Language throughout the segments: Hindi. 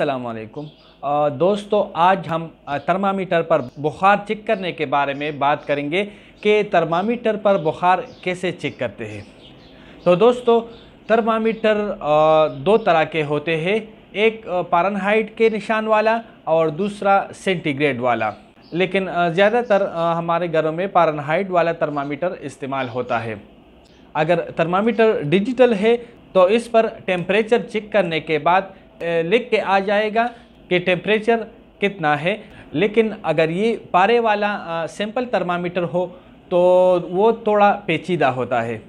वालेकुम uh, दोस्तों आज हम थर्मामीटर uh, पर बुखार चेक करने के बारे में बात करेंगे कि थर्मामीटर पर बुखार कैसे चेक करते हैं तो दोस्तों थर्मामीटर uh, दो तरह के होते हैं एक पारनहाइट के निशान वाला और दूसरा सेंटीग्रेड वाला लेकिन ज़्यादातर हमारे घरों में पारनहाइट वाला थर्मामीटर इस्तेमाल होता है अगर थर्मामीटर डिजिटल है तो इस पर टेम्परेचर चेक करने के बाद लिख के आ जाएगा कि टेम्परेचर कितना है लेकिन अगर ये पारे वाला सिंपल थर्मामीटर हो तो वो थोड़ा पेचीदा होता है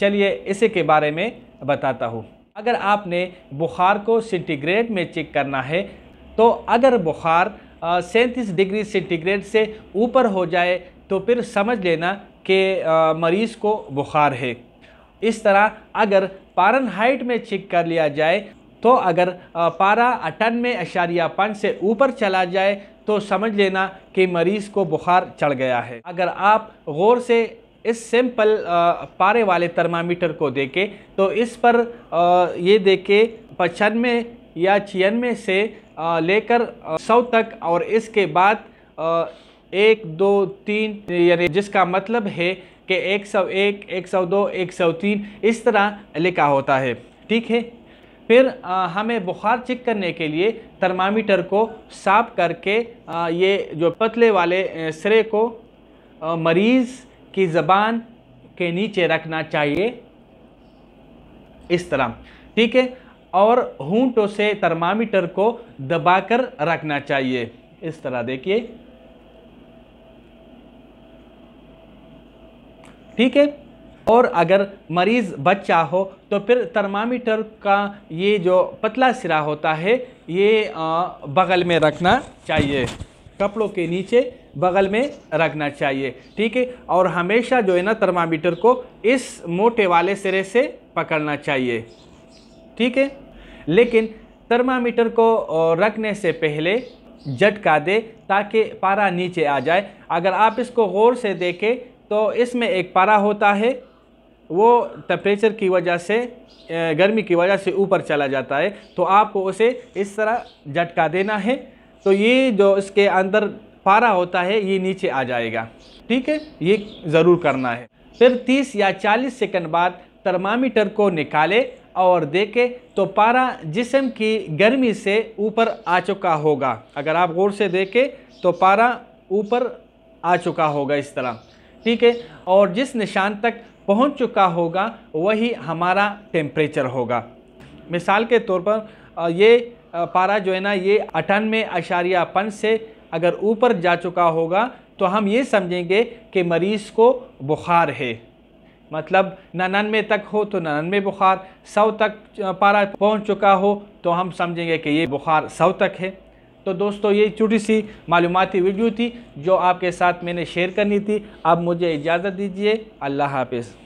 चलिए इसी के बारे में बताता हूँ अगर आपने बुखार को सेंटीग्रेड में चेक करना है तो अगर बुखार सैंतीस डिग्री सेंटीग्रेड से ऊपर हो जाए तो फिर समझ लेना कि मरीज़ को बुखार है इस तरह अगर पारन हाइट में चेक कर लिया जाए तो अगर पारा अटानवे अशारिया पाँच से ऊपर चला जाए तो समझ लेना कि मरीज़ को बुखार चढ़ गया है अगर आप गौर से इस सिंपल पारे वाले थर्मामीटर को देखें तो इस पर ये देखें पचानवे या छियानवे से लेकर सौ तक और इसके बाद एक दो तीन यानी जिसका मतलब है कि एक सौ एक एक सौ दो एक सौ तीन इस तरह लिखा होता है ठीक है फिर आ, हमें बुखार चेक करने के लिए थर्मामीटर को साफ करके आ, ये जो पतले वाले सिरे को मरीज़ की ज़बान के नीचे रखना चाहिए इस तरह ठीक है और हूंटों से थर्मामीटर को दबाकर रखना चाहिए इस तरह देखिए ठीक है और अगर मरीज़ बच्चा हो तो फिर थर्मामीटर का ये जो पतला सिरा होता है ये बगल में रखना चाहिए कपड़ों के नीचे बगल में रखना चाहिए ठीक है और हमेशा जो है ना थर्मामीटर को इस मोटे वाले सिरे से पकड़ना चाहिए ठीक है लेकिन थर्मामीटर को रखने से पहले झटका दे ताकि पारा नीचे आ जाए अगर आप इसको गौर से देखें तो इसमें एक पारा होता है वो टेम्परेचर की वजह से गर्मी की वजह से ऊपर चला जाता है तो आपको उसे इस तरह झटका देना है तो ये जो इसके अंदर पारा होता है ये नीचे आ जाएगा ठीक है ये ज़रूर करना है फिर 30 या 40 सेकंड बाद थर्मामीटर को निकाले और देखे तो पारा जिसम की गर्मी से ऊपर आ चुका होगा अगर आप गौर से देखें तो पारा ऊपर आ चुका होगा इस तरह ठीक है और जिस निशान तक पहुंच चुका होगा वही हमारा टेम्परेचर होगा मिसाल के तौर पर ये पारा जो है ना ये अठानवे अशारिया पंच से अगर ऊपर जा चुका होगा तो हम ये समझेंगे कि मरीज़ को बुखार है मतलब ननानवे तक हो तो ननानवे बुखार सौ तक पारा पहुंच चुका हो तो हम समझेंगे कि ये बुखार सौ तक है तो दोस्तों ये छोटी सी मालूमती वीडियो थी जो आपके साथ मैंने शेयर करनी थी अब मुझे इजाज़त दीजिए अल्लाह हाफिज़